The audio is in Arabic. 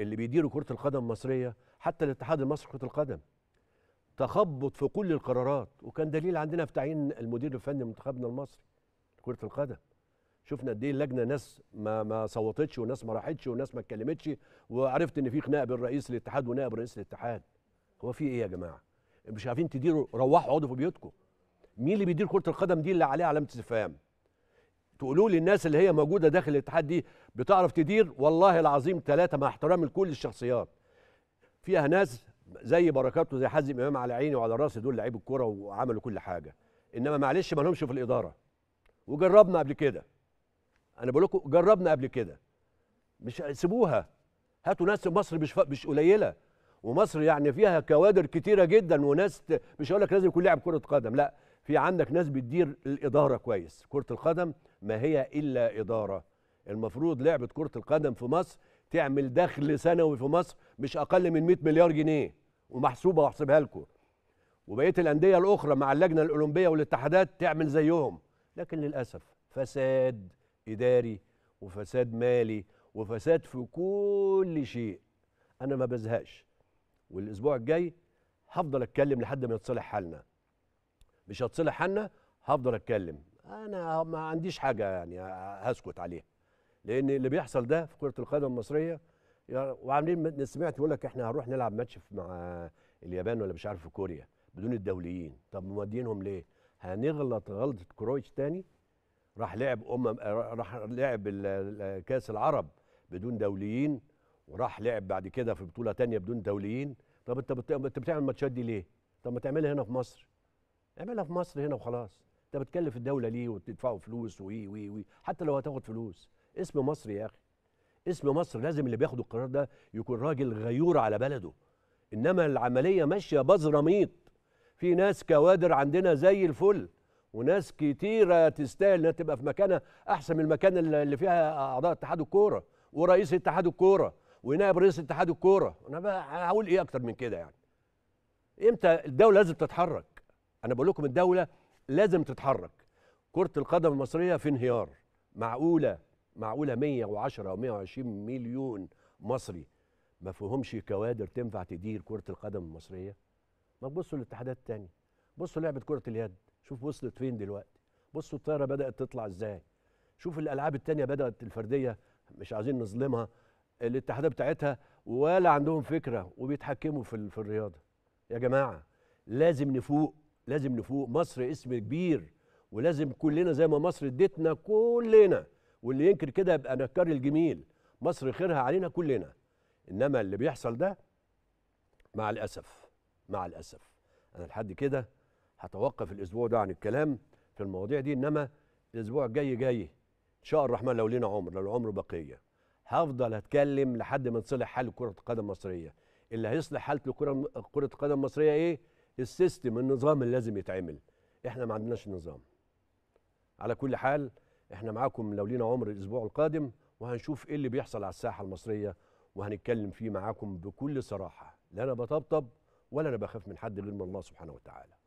اللي بيديروا كره القدم المصريه حتى الاتحاد المصري لكره القدم تخبط في كل القرارات وكان دليل عندنا في تعيين المدير الفني لمنتخبنا المصري لكره القدم شفنا قد ايه اللجنه ناس ما ما صوتتش وناس ما راحتش وناس ما اتكلمتش وعرفت ان في خناقه بين رئيس الاتحاد ونائب رئيس الاتحاد هو في ايه يا جماعه مش عارفين تديروا روحوا اقعدوا في بيوتكم مين اللي بيدير كره القدم دي اللي عليها علامه استفهام تقولوا لي الناس اللي هي موجوده داخل الاتحاد دي بتعرف تدير والله العظيم ثلاثه مع احترامي لكل الشخصيات فيها ناس زي بركات وزي حازم امام على عيني وعلى راسي دول لعيب الكوره وعملوا كل حاجه انما معلش ما لهمش في الاداره وجربنا قبل كده انا بقول لكم جربنا قبل كده مش سيبوها هاتوا ناس مصر مش مش قليله ومصر يعني فيها كوادر كتيره جدا وناس مش هقول لك لازم يكون لاعب كره قدم لا في عندك ناس بتدير الاداره كويس كره القدم ما هي الا اداره المفروض لعبه كره القدم في مصر تعمل دخل سنوي في مصر مش اقل من 100 مليار جنيه ومحسوبه واحسبها لكم وبقيه الانديه الاخرى مع اللجنه الاولمبيه والاتحادات تعمل زيهم لكن للاسف فساد اداري وفساد مالي وفساد في كل شيء انا ما بزهقش والاسبوع الجاي هفضل اتكلم لحد ما يتصلح حالنا مش هتصلح حنا هفضل اتكلم انا ما عنديش حاجه يعني هسكت عليها لان اللي بيحصل ده في كره القدم المصريه وعاملين سمعت بيقول لك احنا هنروح نلعب ماتش مع اليابان ولا مش عارف في كوريا بدون الدوليين طب مودينهم ليه هنغلط غلطه كرويتش تاني راح لعب امم راح لعب كاس العرب بدون دوليين وراح لعب بعد كده في بطوله تانية بدون دوليين طب انت انت بتعمل الماتشات دي ليه طب ما تعملها هنا في مصر اعملها في مصر هنا وخلاص انت بتكلف الدوله ليه وتدفعوا فلوس وي وي وي حتى لو هتاخد فلوس اسم مصر يا اخي اسم مصر لازم اللي بياخد القرار ده يكون راجل غيور على بلده انما العمليه ماشيه بزراميط في ناس كوادر عندنا زي الفل وناس كتيره تستاهل انها تبقى في مكانها احسن من المكان اللي فيها اعضاء اتحاد الكوره ورئيس اتحاد الكوره ونائب رئيس اتحاد الكوره انا بقى هقول ايه اكتر من كده يعني امتى الدوله لازم تتحرك انا بقول لكم الدوله لازم تتحرك كره القدم المصريه في انهيار معقوله معقوله 110 او 120 مليون مصري ما فيهمش كوادر تنفع تدير كره القدم المصريه ما تبصوا للاتحادات الثانيه بصوا لعبه كره اليد شوف وصلت فين دلوقتي بصوا الطايره بدات تطلع ازاي شوف الالعاب الثانيه بدات الفرديه مش عايزين نظلمها الاتحادات بتاعتها ولا عندهم فكره وبيتحكموا في الرياضه يا جماعه لازم نفوق لازم نفوق مصر اسم كبير ولازم كلنا زي ما مصر اديتنا كلنا واللي ينكر كده يبقى نكر الجميل مصر خيرها علينا كلنا انما اللي بيحصل ده مع الاسف مع الاسف انا لحد كده هتوقف الاسبوع ده عن الكلام في المواضيع دي انما الاسبوع الجاي جاي ان شاء الرحمن لو لنا عمر لو العمر بقيه هفضل اتكلم لحد ما نصلح حال كره القدم المصريه اللي هيصلح حاله كره كره القدم المصريه ايه السيستم النظام اللي لازم يتعمل احنا ما عندناش نظام على كل حال احنا معاكم لو لينا عمر الاسبوع القادم وهنشوف ايه اللي بيحصل على الساحه المصريه وهنتكلم فيه معاكم بكل صراحه لا انا بطبطب ولا انا بخاف من حد غير من الله سبحانه وتعالى